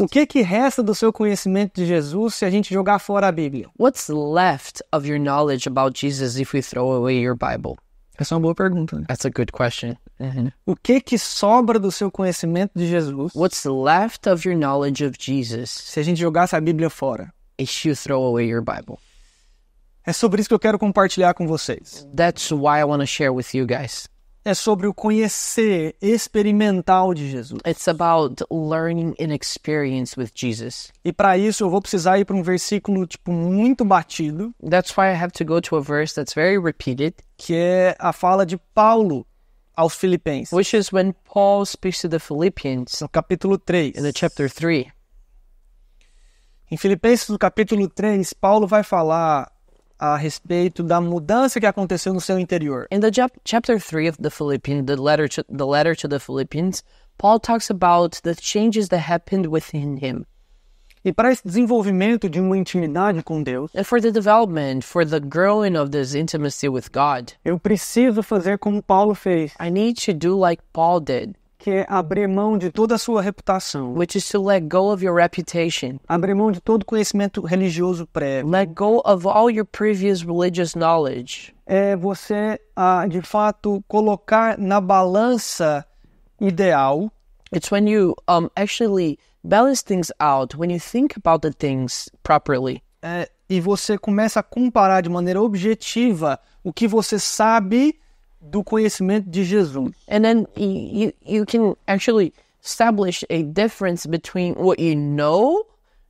O que que resta do seu conhecimento de Jesus se a gente jogar fora a Bíblia? What's left of your knowledge about Jesus if we throw away your Bible? Essa é uma boa pergunta. Né? That's a good question. Uhum. O que que sobra do seu conhecimento de Jesus? What's left of your knowledge of Jesus? Se a gente jogasse a Bíblia fora. If you throw away your Bible. É sobre isso que eu quero compartilhar com vocês. That's why I want to share with you guys é sobre o conhecer experimental de Jesus. It's about learning and experience with Jesus. E para isso eu vou precisar ir para um versículo tipo muito batido. That's why I have to go to a verse that's very repeated, que é a fala de Paulo aos Filipenses. Which is when Paul speaks to the Philippians. No capítulo 3. In the chapter 3. Em Filipenses, no capítulo 3, Paulo vai falar a respeito da mudança que aconteceu no seu interior. In the chapter 3 of the Philippines, the letter to, the letter to the Philippines, Paul talks about the changes that happened within him. E para esse desenvolvimento de uma intimidade com Deus, And for the development, for the growing of this intimacy with God, eu preciso fazer como Paulo fez. I need to do like Paul did que é abrir mão de toda a sua reputação. Which is to let go of your reputation. Abrir mão de todo conhecimento religioso prévio. Let go of all your previous religious knowledge. É você, ah, de fato, colocar na balança ideal. It's when you um, actually balance things out, when you think about the things properly. É, e você começa a comparar de maneira objetiva o que você sabe do conhecimento de Jesus. And then you you can actually establish a difference between what you know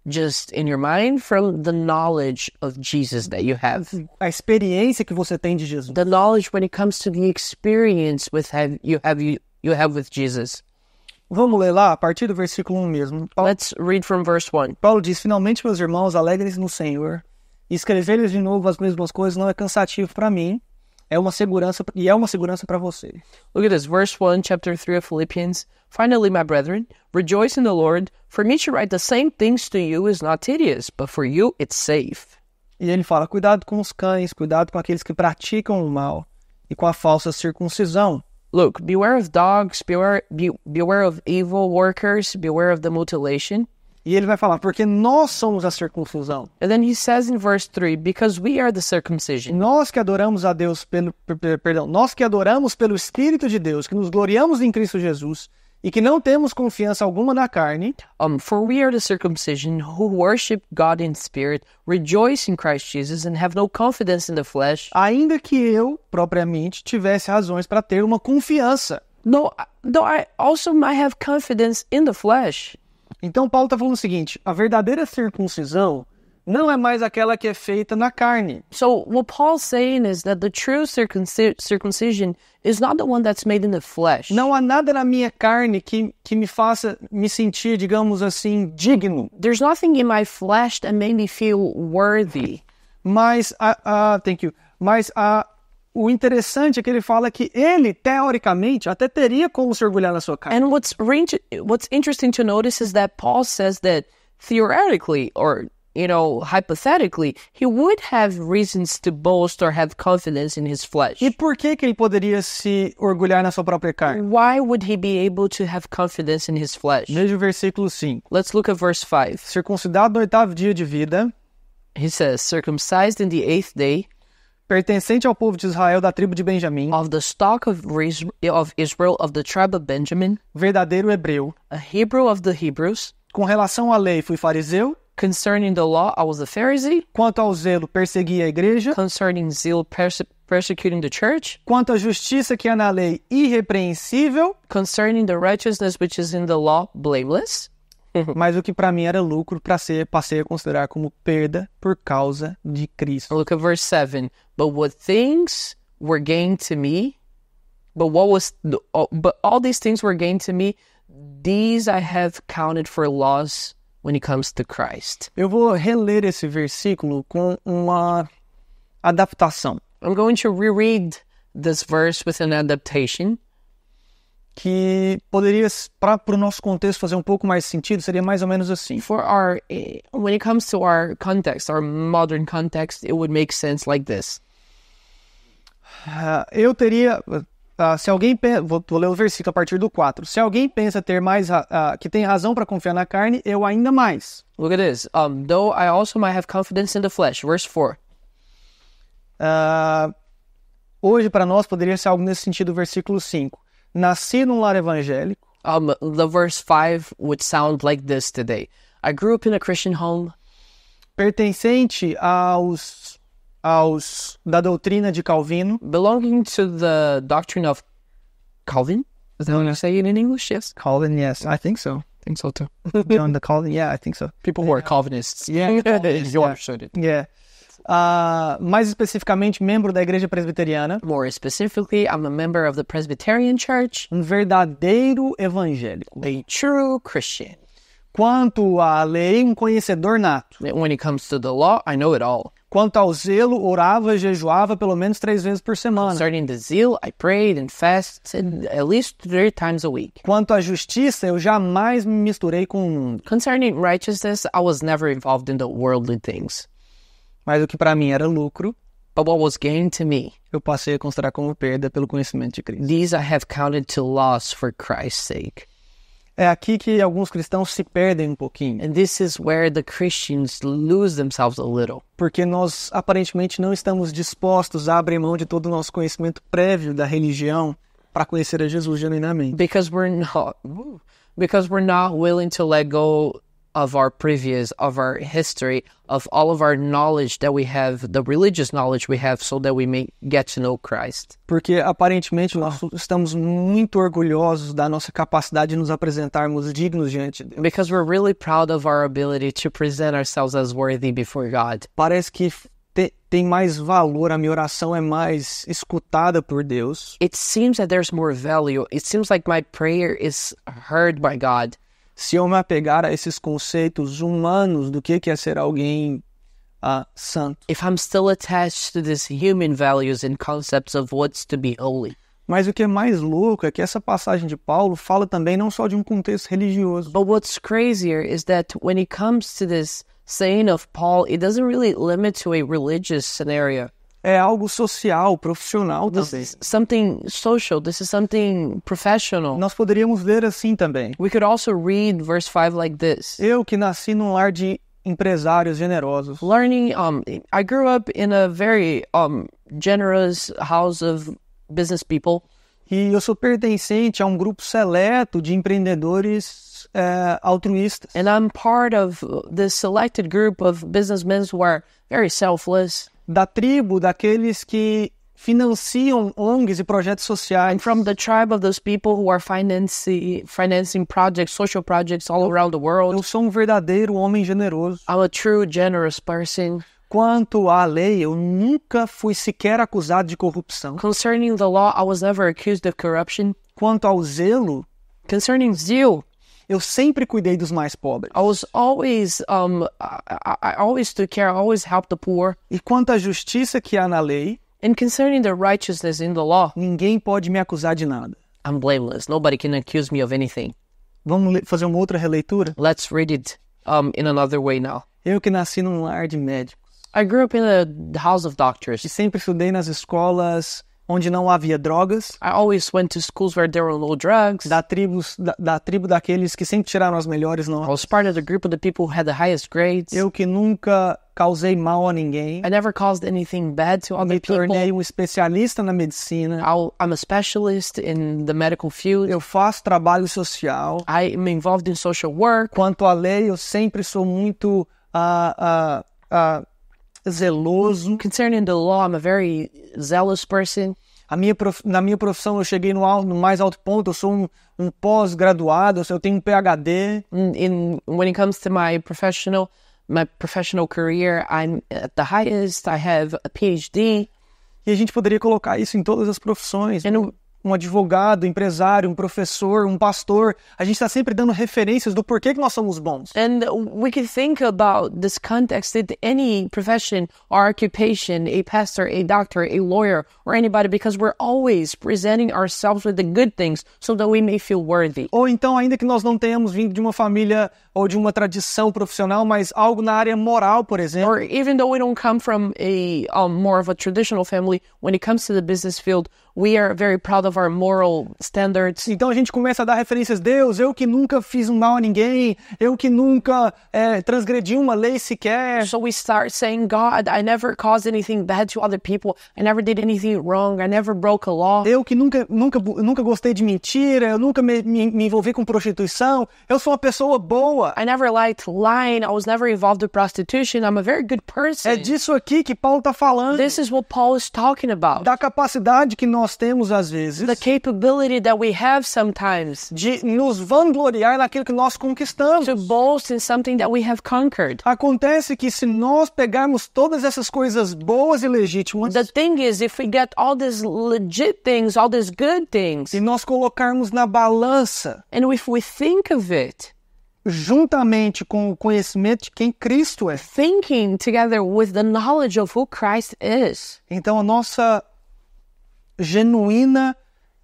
just in your mind from the knowledge of Jesus that you have. A experiência que você tem de Jesus. The knowledge when it comes to the experience with have you have you, you have with Jesus. Vamos ler lá a partir do versículo 1 mesmo. Paulo, Let's read from verse 1. Paulo diz: Finalmente, meus irmãos, alegrem-se no Senhor. Escrever-lhes de novo as mesmas coisas não é cansativo para mim, é uma segurança e é uma segurança para você. Look at this, verse 1, chapter 3 of Philippians. Finally, my brethren, rejoice in the Lord. For me to write the same things to you is not tedious, but for you it's safe. E ele fala: cuidado com os cães, cuidado com aqueles que praticam o mal e com a falsa circuncisão. Look, beware of dogs, beware, be, beware of evil workers, beware of the mutilation. E ele vai falar, porque nós somos a circuncisão. And then he says in verse 3, because we are the circumcision. Nós que adoramos a Deus pelo perdão, nós que adoramos pelo espírito de Deus, que nos gloriamos em Cristo Jesus e que não temos confiança alguma na carne. Um, for we are the circumcision who worship God in spirit, rejoice in Christ Jesus and have no confidence in the flesh. Ainda que eu propriamente tivesse razões para ter uma confiança. No, though I also might have confidence in the flesh. Então Paulo está falando o seguinte: a verdadeira circuncisão não é mais aquela que é feita na carne. So what Paul's saying is that the true circumcision is not the one that's made in the flesh. Não há nada na minha carne que que me faça me sentir, digamos assim, digno. There's nothing in my flesh that made me feel worthy. Mas a, a thank you. Mas a o interessante é que ele fala que ele, teoricamente, até teria como se orgulhar na sua carne. And what's, what's interesting to notice is that Paul says that theoretically, or you know, hypothetically, he would have reasons to boast or have confidence in his flesh. E por que que ele poderia se orgulhar na sua própria carne? Why would he be able to have confidence in his flesh? Veja o versículo 5. Let's look at verse 5. Circuncidado no oitavo dia de vida. He says, circumcised in the eighth day pertencente ao povo de Israel da tribo de Benjamim, of the stock of, of Israel of the tribe of Benjamin, verdadeiro hebreu, a Hebrew of the Hebrews, com relação à lei fui fariseu, concerning the law I was a Pharisee, quanto ao zelo persegui a igreja, concerning zeal perse persecuting the church, quanto à justiça que há na lei irrepreensível, concerning the righteousness which is in the law blameless, Mas o que para mim era lucro, para ser, passei a considerar como perda por causa de Cristo. Look at verse 7. But what things were gained to me, but what was the, oh, but all these things were gained to me, these I have counted for loss when it comes to Christ. Eu vou reler esse versículo com uma adaptação. I'm going to reread this verse with an adaptation que poderia, para o nosso contexto fazer um pouco mais sentido, seria mais ou menos assim. For our, eh, when it comes to our context, our modern context, it would make sense like this. Uh, eu teria, Uh, se alguém vou, vou, ler o versículo a partir do 4. Se alguém pensa ter mais uh, que tem razão para confiar na carne, eu ainda mais. Look at this. Um, though I also might have confidence in the flesh. Verse 4. Uh, hoje para nós poderia ser algo nesse sentido o versículo 5. Nasci num lar evangélico. Um, the verse 5 would sound like this today. I grew up in a Christian home. Pertencente aos aos da doutrina de Calvino. Belonging to the doctrine of Calvin. Is that what I say it in English? Yes. Calvin, yes. I think so. I think so too. John the Calvin. Yeah, I think so. People who are Calvinists. Yeah. Calvinists, you yeah. understood it. Yeah. uh, mais especificamente membro da igreja presbiteriana. More specifically, I'm a member of the Presbyterian Church. Um verdadeiro evangélico. A true Christian. Quanto à lei, um conhecedor nato. When it comes to the law, I know it all. Quanto ao zelo, orava e jejuava pelo menos três vezes por semana. Concerning the zeal, I prayed and fasted at least three times a week. Quanto à justiça, eu jamais me misturei com o mundo. Concerning righteousness, I was never involved in the worldly things mas o que para mim era lucro, but what was gained to me, eu passei a considerar como perda pelo conhecimento de Cristo. These I have counted to loss for Christ's sake. É aqui que alguns cristãos se perdem um pouquinho. And this is where the Christians lose themselves a little. Porque nós aparentemente não estamos dispostos a abrir mão de todo o nosso conhecimento prévio da religião para conhecer a Jesus genuinamente. Because we're not because we're not willing to let go of our previous, of our history, of all of our knowledge that we have, the religious knowledge we have, so that we may get to know Christ. Porque aparentemente nós estamos muito orgulhosos da nossa capacidade de nos apresentarmos dignos diante de Deus. Because we're really proud of our ability to present ourselves as worthy before God. Parece que tem mais valor, a minha oração é mais escutada por Deus. It seems that there's more value. It seems like my prayer is heard by God se eu me apegar a esses conceitos humanos do que é ser alguém uh, santo. If I'm still attached to these human values and concepts of what's to be holy. Mas o que é mais louco é que essa passagem de Paulo fala também não só de um contexto religioso. But what's crazier is that when it comes to this saying of Paul, it doesn't really limit to a religious scenario é algo social, profissional this também. Is something social, this is something professional. Nós poderíamos ler assim também. We could also read verse 5 like this. Eu que nasci num lar de empresários generosos. Learning, um, I grew up in a very um, generous house of business people. E eu sou pertencente a um grupo seleto de empreendedores é, altruístas. And I'm part of this selected group of businessmen who are very selfless da tribo daqueles que financiam ONGs e projetos sociais. And from the tribe of those people who are financing, financing projects, social projects all around the world. Eu sou um verdadeiro homem generoso. I'm a true generous person. Quanto à lei, eu nunca fui sequer acusado de corrupção. Concerning the law, I was never accused of corruption. Quanto ao zelo, concerning zeal, eu sempre cuidei dos mais pobres. I was always, um, I, I always took care, I always helped the poor. E quanto à justiça que há na lei, and concerning the righteousness in the law, ninguém pode me acusar de nada. I'm blameless. Nobody can accuse me of anything. Vamos fazer uma outra releitura? Let's read it um, in another way now. Eu que nasci num lar de médicos. I grew up in a house of doctors. E sempre estudei nas escolas onde não havia drogas. I always went to schools where there were no drugs. Da tribo da, da tribo daqueles que sempre tiraram as melhores notas. I was part of the group of the people who had the highest grades. Eu que nunca causei mal a ninguém. I never caused anything bad to other Me people. tornei um especialista na medicina. I'll, I'm a specialist in the medical field. Eu faço trabalho social. I am involved in social work. Quanto à lei, eu sempre sou muito uh, uh, uh zeloso. Concerning the law, I'm a very zealous person. A minha prof... Na minha profissão, eu cheguei no, alto, no mais alto ponto, eu sou um, um pós-graduado, eu tenho um PhD. In, when it comes to my professional, my professional career, I'm at the highest, I have a PhD. E a gente poderia colocar isso em todas as profissões. And um advogado, empresário, um professor, um pastor. A gente está sempre dando referências do porquê que nós somos bons. And we can think about this context in any profession or occupation, a pastor, a doctor, a lawyer, or anybody, because we're always presenting ourselves with the good things so that we may feel worthy. Ou então, ainda que nós não tenhamos vindo de uma família ou de uma tradição profissional, mas algo na área moral, por exemplo. Or even though we don't come from a um, more of a traditional family, when it comes to the business field, we are very proud of our moral standards. Então a gente começa a dar referências, a Deus, eu que nunca fiz mal a ninguém, eu que nunca é, transgredi uma lei sequer. So we start saying, God, I never caused anything bad to other people. I never did anything wrong. I never broke a law. Eu que nunca nunca nunca gostei de mentira, eu nunca me, me, me envolvi com prostituição. Eu sou uma pessoa boa. I never liked lying. I was never involved with prostitution. I'm a very good person. É disso aqui que Paulo está falando. This is what Paul is talking about. Da capacidade que nós temos às vezes vezes, the capability that we have sometimes de nos vangloriar naquilo que nós conquistamos. To boast in something that we have conquered. Acontece que se nós pegarmos todas essas coisas boas e legítimas, the thing is, if we get all these legit things, all these good things, e nós colocarmos na balança, and if we think of it, juntamente com o conhecimento de quem Cristo é. Thinking together with the knowledge of who Christ is. Então a nossa genuína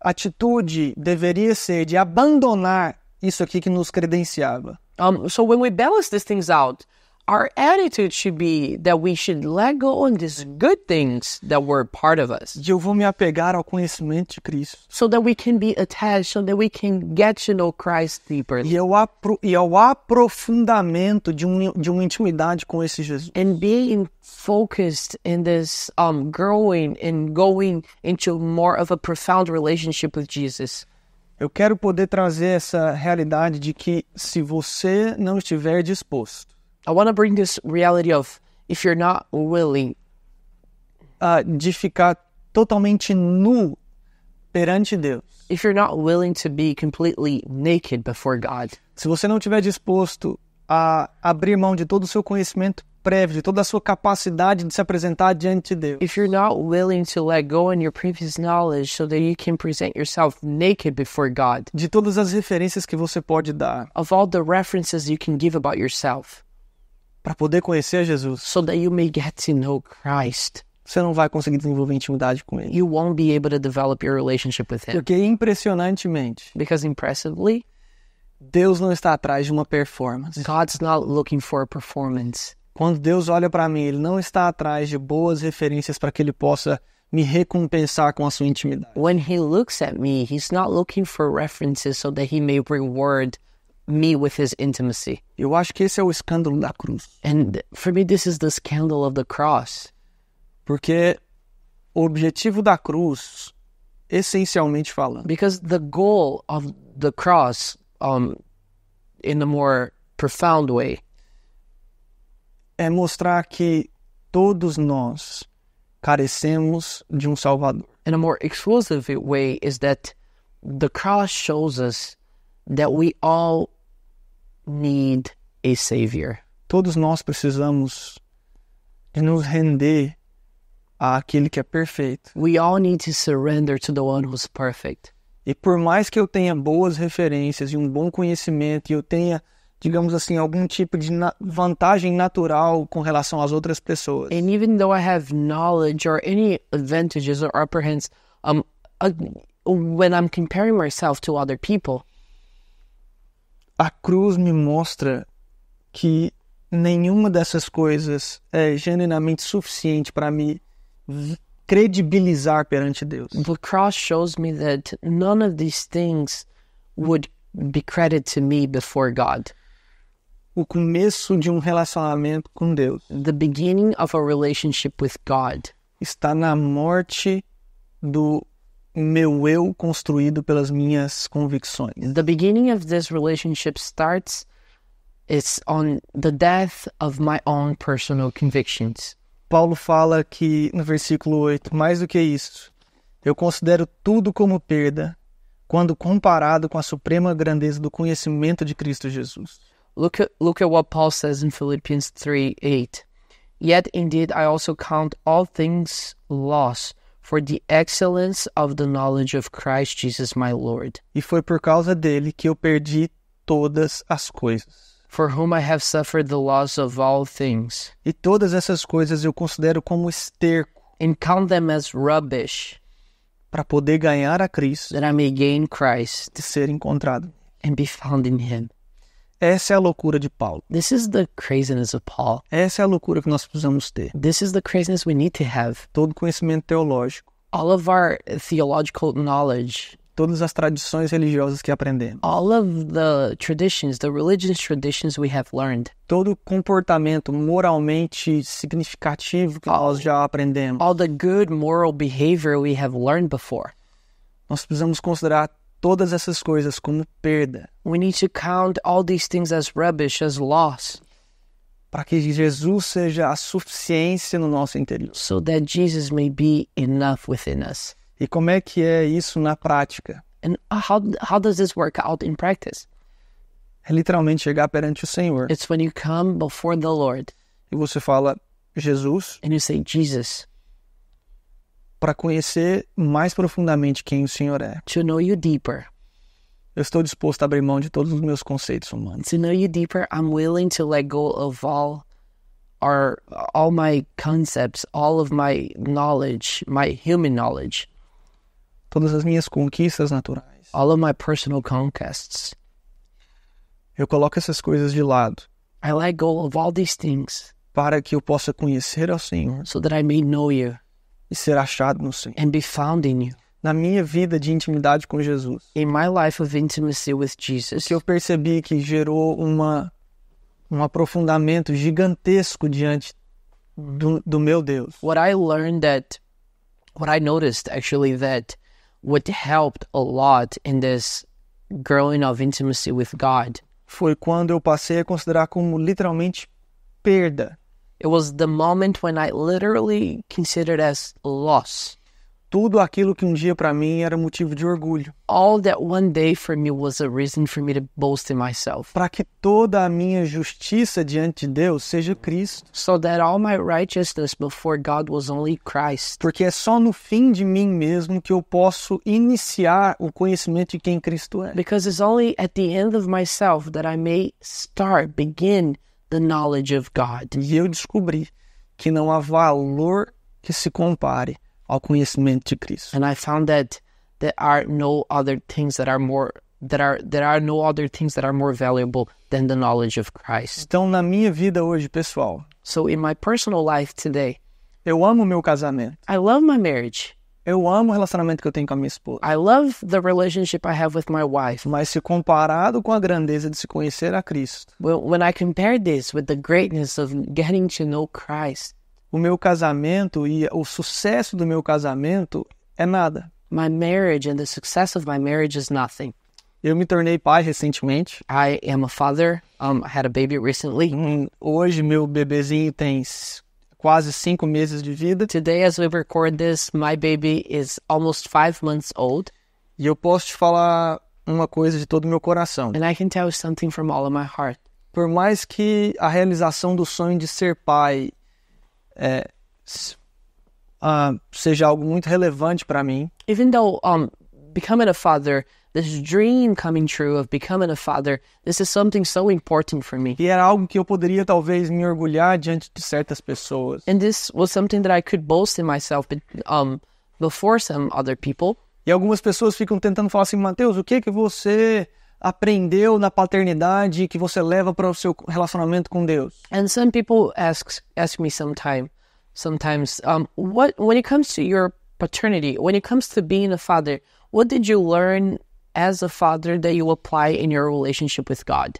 atitude deveria ser de abandonar isso aqui que nos credenciava. Um, so when we balance these things out, our attitude should be that we should let go these good things that were part of us. eu vou me apegar ao conhecimento de Cristo. So that we can be attached, so that we can get to know Christ deeper. E ao, apro e ao aprofundamento de, um, de uma intimidade com esse Jesus. And being focused in this um, growing and going into more of a profound relationship with Jesus. Eu quero poder trazer essa realidade de que se você não estiver disposto I want to bring this reality of if you're not willing. Uh, de ficar totalmente nu perante Deus. If you're not willing to be completely naked before God. Se você não estiver disposto a abrir mão de todo o seu conhecimento prévio, de toda a sua capacidade de se apresentar diante de Deus. If you're not willing to let go in your previous knowledge so that you can present yourself naked before God. De todas as referências que você pode dar. Of all the references you can give about yourself para poder conhecer Jesus. So that you may get to know Christ. Você não vai conseguir desenvolver intimidade com ele. You won't be able to develop your relationship with him. Porque impressionantemente, because impressively, Deus não está atrás de uma performance. God's not looking for a performance. Quando Deus olha para mim, ele não está atrás de boas referências para que ele possa me recompensar com a sua intimidade. When he looks at me, he's not looking for references so that he may reward me with his intimacy. Eu acho que esse é o escândalo da cruz. And for me this is the scandal of the cross. Porque o objetivo da cruz, essencialmente falando, because the goal of the cross um in a more profound way é mostrar que todos nós carecemos de um salvador. In a more exclusive way is that the cross shows us that we all need a savior. Todos nós precisamos de nos render àquele que é perfeito. We all need to surrender to the one who's perfect. E por mais que eu tenha boas referências e um bom conhecimento e eu tenha, digamos assim, algum tipo de na vantagem natural com relação às outras pessoas. And even though I have knowledge or any advantages or apprehensions, um, uh, when I'm comparing myself to other people a cruz me mostra que nenhuma dessas coisas é genuinamente suficiente para me credibilizar perante Deus. The cross shows me that none of these things would be credit to me before God. O começo de um relacionamento com Deus. The beginning of a relationship with God. Está na morte do meu eu construído pelas minhas convicções. The beginning of this relationship starts is on the death of my own personal convictions. Paulo fala que no versículo 8, mais do que isso, eu considero tudo como perda quando comparado com a suprema grandeza do conhecimento de Cristo Jesus. Look at, look at what Paul says in Philippians 3:8. Yet indeed I also count all things loss for the excellence of the knowledge of Christ Jesus my Lord. E foi por causa dele que eu perdi todas as coisas. For whom I have suffered the loss of all things. E todas essas coisas eu considero como esterco. And count them as rubbish. Para poder ganhar a Cristo. That I may gain Christ. E ser encontrado. And be found in him. Essa é a loucura de Paulo. This is the craziness of Paul. Essa é a loucura que nós precisamos ter. This is the craziness we need to have. Todo conhecimento teológico. All of our theological knowledge. Todas as tradições religiosas que aprendemos. All of the traditions, the religious traditions we have learned. Todo comportamento moralmente significativo que nós já aprendemos. All the good moral behavior we have learned before. Nós precisamos considerar todas essas coisas como perda. We need to count all these things as rubbish, as loss. Para que Jesus seja a suficiência no nosso interior. So that Jesus may be enough within us. E como é que é isso na prática? And how how does this work out in practice? É literalmente chegar perante o Senhor. It's when you come before the Lord. E você fala Jesus. And you say Jesus para conhecer mais profundamente quem o Senhor é. To know you deeper. Eu estou disposto a abrir mão de todos os meus conceitos humanos. To know you deeper, I'm willing to let go of all our all my concepts, all of my knowledge, my human knowledge. Todas as minhas conquistas naturais. All of my personal conquests. Eu coloco essas coisas de lado. I let go of all these things. Para que eu possa conhecer ao Senhor. So that I may know you e ser achado no Senhor. And be found in you. Na minha vida de intimidade com Jesus. In my life of intimacy with Jesus. O que eu percebi é que gerou uma um aprofundamento gigantesco diante do, do meu Deus. What I learned that what I noticed actually that what helped a lot in this growing of intimacy with God foi quando eu passei a considerar como literalmente perda It was the moment when I literally considered as loss. Tudo aquilo que um dia para mim era motivo de orgulho. All that one day for me was a reason for me to boast in myself. Para que toda a minha justiça diante de Deus seja Cristo. So that all my righteousness before God was only Christ. Porque é só no fim de mim mesmo que eu posso iniciar o conhecimento de quem Cristo é. Because it's only at the end of myself that I may start begin the knowledge of God. E eu descobri que não há valor que se compare ao conhecimento de Cristo. And I found that there are no other things that are more that are there are no other things that are more valuable than the knowledge of Christ. Então na minha vida hoje, pessoal, so in my personal life today, eu amo meu casamento. I love my marriage. Eu amo o relacionamento que eu tenho com a minha esposa. I love the relationship I have with my wife. Mas se comparado com a grandeza de se conhecer a Cristo. Well, when I compare this with the greatness of getting to know Christ. O meu casamento e o sucesso do meu casamento é nada. My marriage and the success of my marriage is nothing. Eu me tornei pai recentemente. I am a father. Um, I had a baby recently. Hum, hoje meu bebezinho tem quase cinco meses de vida. Today, as we record this, my baby is almost five months old. E eu posso te falar uma coisa de todo o meu coração. And I can tell you something from all of my heart. Por mais que a realização do sonho de ser pai é, uh, seja algo muito relevante para mim. Even though um, becoming a father this dream coming true of becoming a father, this is something so important for me. E era algo que eu poderia talvez me orgulhar diante de certas pessoas. And this was something that I could boast in myself um, before some other people. E algumas pessoas ficam tentando falar assim, Mateus, o que que você aprendeu na paternidade que você leva para o seu relacionamento com Deus? And some people ask ask me sometime, sometimes, um, what when it comes to your paternity, when it comes to being a father, what did you learn as a father that you apply in your relationship with God.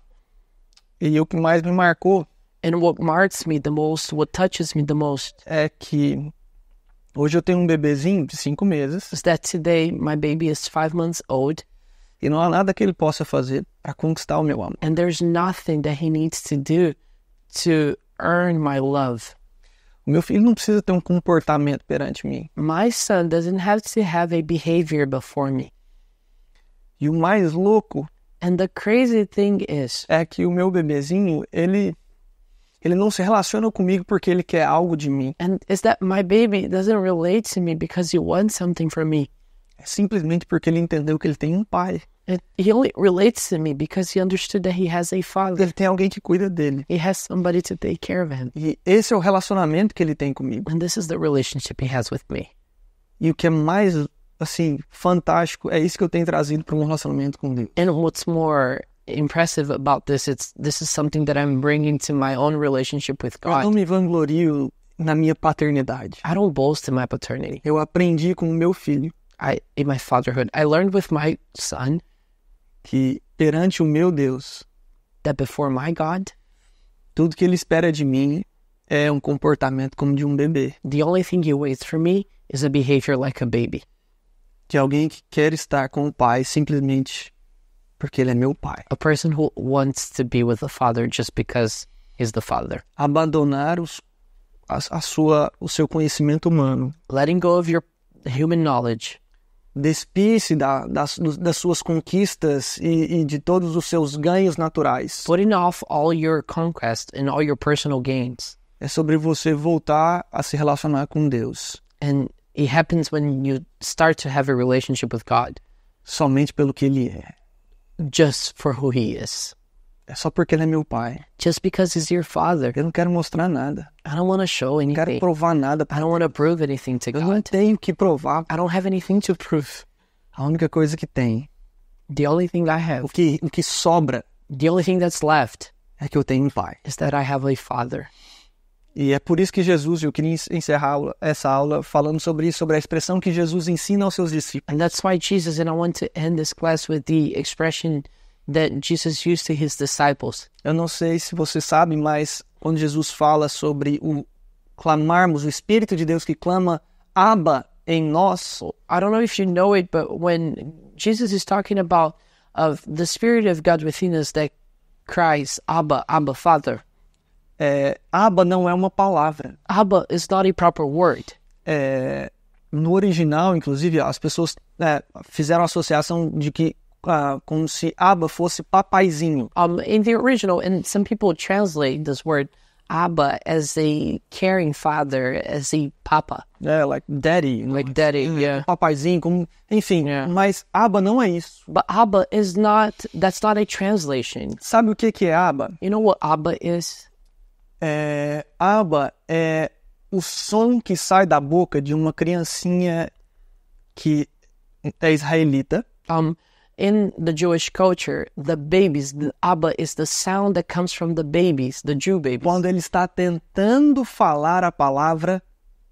E o que mais me marcou And what marks me the most, what touches me the most, é que hoje eu tenho um bebezinho de cinco meses is that today my baby is five months old, e não há nada que ele possa fazer para conquistar o meu amor. and there's nothing that he needs to do to earn my love. O meu filho não precisa ter um comportamento perante mim. My son doesn't have to have a behavior before me. E o mais louco And the crazy thing is, é que o meu bebezinho, ele ele não se relaciona comigo porque ele quer algo de mim. And is that my baby doesn't relate to me because he wants something from me. É simplesmente porque ele entendeu que ele tem um pai. It, he only relates to me because he understood that he has a father. Ele tem alguém que cuida dele. He has somebody to take care of him. E esse é o relacionamento que ele tem comigo. And this is the relationship he has with me. E o que é mais assim, fantástico. É isso que eu tenho trazido para um relacionamento com Deus. And what's more impressive about this, it's this is something that I'm bringing to my own relationship with God. Eu não me vanglorio na minha paternidade. I don't boast in my paternity. Eu aprendi com o meu filho. I, in my fatherhood, I learned with my son que perante o meu Deus, that before my God, tudo que ele espera de mim é um comportamento como de um bebê. The only thing he waits for me is a behavior like a baby de alguém que quer estar com o pai simplesmente porque ele é meu pai. A person who wants to be with the father just because he's the father. Abandonar os, a, a sua, o seu conhecimento humano. Letting go of your human knowledge. Despir-se da, das, das suas conquistas e, e de todos os seus ganhos naturais. Putting off all your conquests and all your personal gains. É sobre você voltar a se relacionar com Deus. And It happens when you start to have a relationship with God. Somente pelo que ele é. Just for who he is. É só porque ele é meu pai. Just because he's your father. Eu não quero mostrar nada. I don't want to show anything. Não quero provar nada. I don't want to prove anything to Eu God. Eu não tenho que provar. I don't have anything to prove. A única coisa que tem. The only thing I have. O que o que sobra. The only thing that's left. É que eu tenho um pai. Is that I have a father. E é por isso que Jesus, eu queria encerrar essa aula falando sobre isso, sobre a expressão que Jesus ensina aos seus discípulos. And that's why Jesus and I want to end this class with the expression that Jesus used to his disciples. Eu não sei se você sabe, mas quando Jesus fala sobre o clamarmos o espírito de Deus que clama Abba em nós, I don't know if you know it, but when Jesus is talking about of uh, the spirit of God within us that cries Abba, Abba Father. É, aba não é uma palavra. Aba is not a proper word. É, no original, inclusive, as pessoas é, fizeram a associação de que uh, como se aba fosse papaizinho. Um, in the original, and some people translate this word Abba as a caring father, as a papa. Yeah, é, like daddy. Like know, daddy, yeah. Papaizinho, como, enfim. Yeah. Mas Abba não é isso. But Abba is not, that's not a translation. Sabe o que que é Abba? You know what Abba is? É, é o som que sai da boca de uma criancinha que é israelita. Um, in the Jewish culture, the babies, the Abba is the sound that comes from the babies, the Jew babies. Quando ele está tentando falar a palavra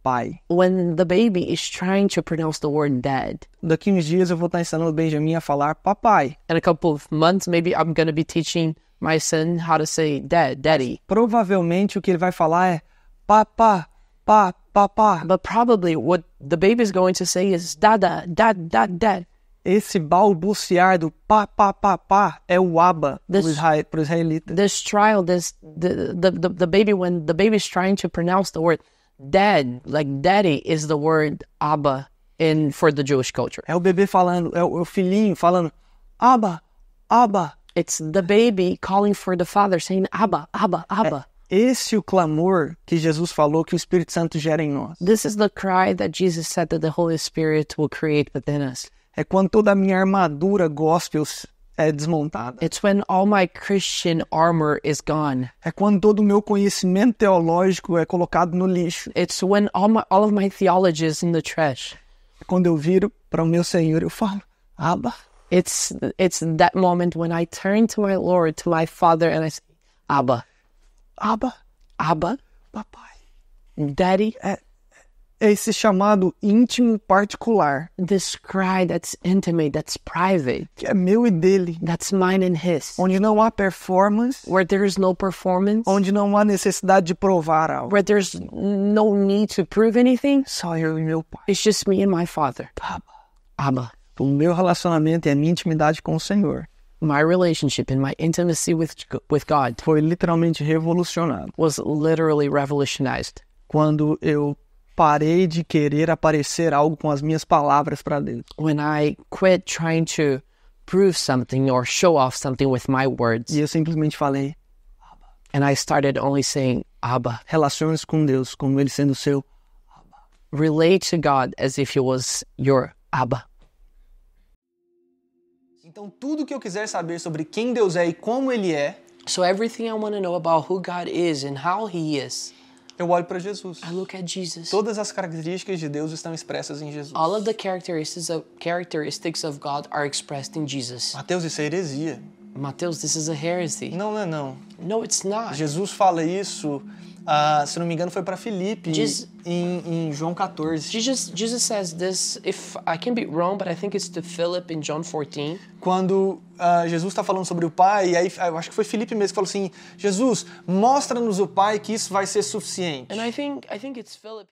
pai. When the baby is trying to pronounce the word dad. Daqui uns dias eu vou estar ensinando o Benjamin a falar papai. In a couple of months, maybe I'm going to be teaching my son how to say dad, daddy. Provavelmente o que ele vai falar é papá, pa, papá. But probably what the baby is going to say is dada, dad, dad, dad. Esse balbuciar do pá, pá, pá, pá é o aba para os israelitas. This trial, this, the, the, the, the baby, when the baby is trying to pronounce the word dad, like daddy is the word abba in for the Jewish culture. É o bebê falando, é o, é o filhinho falando abba, abba, It's the baby calling for the father, saying Abba, Abba, é Abba. É esse o clamor que Jesus falou que o Espírito Santo gera em nós. This is the cry that Jesus said that the Holy Spirit will create within us. É quando toda a minha armadura gospel é desmontada. It's when all my Christian armor is gone. É quando todo o meu conhecimento teológico é colocado no lixo. It's when all, my, all of my theology is in the trash. É quando eu viro para o meu Senhor, eu falo, Abba. It's it's that moment when I turn to my Lord, to my Father, and I say, Abba, Abba, Abba, Papai, Daddy. É, é esse chamado íntimo particular. This cry that's intimate, that's private. Que é meu e dele. That's mine and his. Onde não há performance. Where there is no performance. Onde não há necessidade de provar algo. Where there's no need to prove anything. Só eu e meu pai. It's just me and my father. Abba. Abba. o meu relacionamento e a minha intimidade com o Senhor. My relationship and my intimacy with, with God foi literalmente revolucionado. Was literally revolutionized. Quando eu parei de querer aparecer algo com as minhas palavras para Deus. When I quit trying to prove something or show off something with my words. E eu simplesmente falei Abba. And I started only saying Abba. Relações com Deus como ele sendo seu Abba. Relate to God as if he was your Abba. Então tudo que eu quiser saber sobre quem Deus é e como ele é. So everything I want to know about who God is and how he is. Eu olho para Jesus. I look at Jesus. Todas as características de Deus estão expressas em Jesus. All of the characteristics of, characteristics of God are expressed in Jesus. Mateus, isso é heresia. Mateus, this is a heresy. Não, não, é não. No, it's not. Jesus fala isso Uh, se não me engano, foi para Felipe Jesus, em, em, João 14. Jesus, Jesus says this, if I can be wrong, but I think it's to Philip in John 14. Quando uh, Jesus está falando sobre o Pai, e aí ah, eu acho que foi Felipe mesmo que falou assim: Jesus, mostra-nos o Pai que isso vai ser suficiente. And I think, I think it's Philip.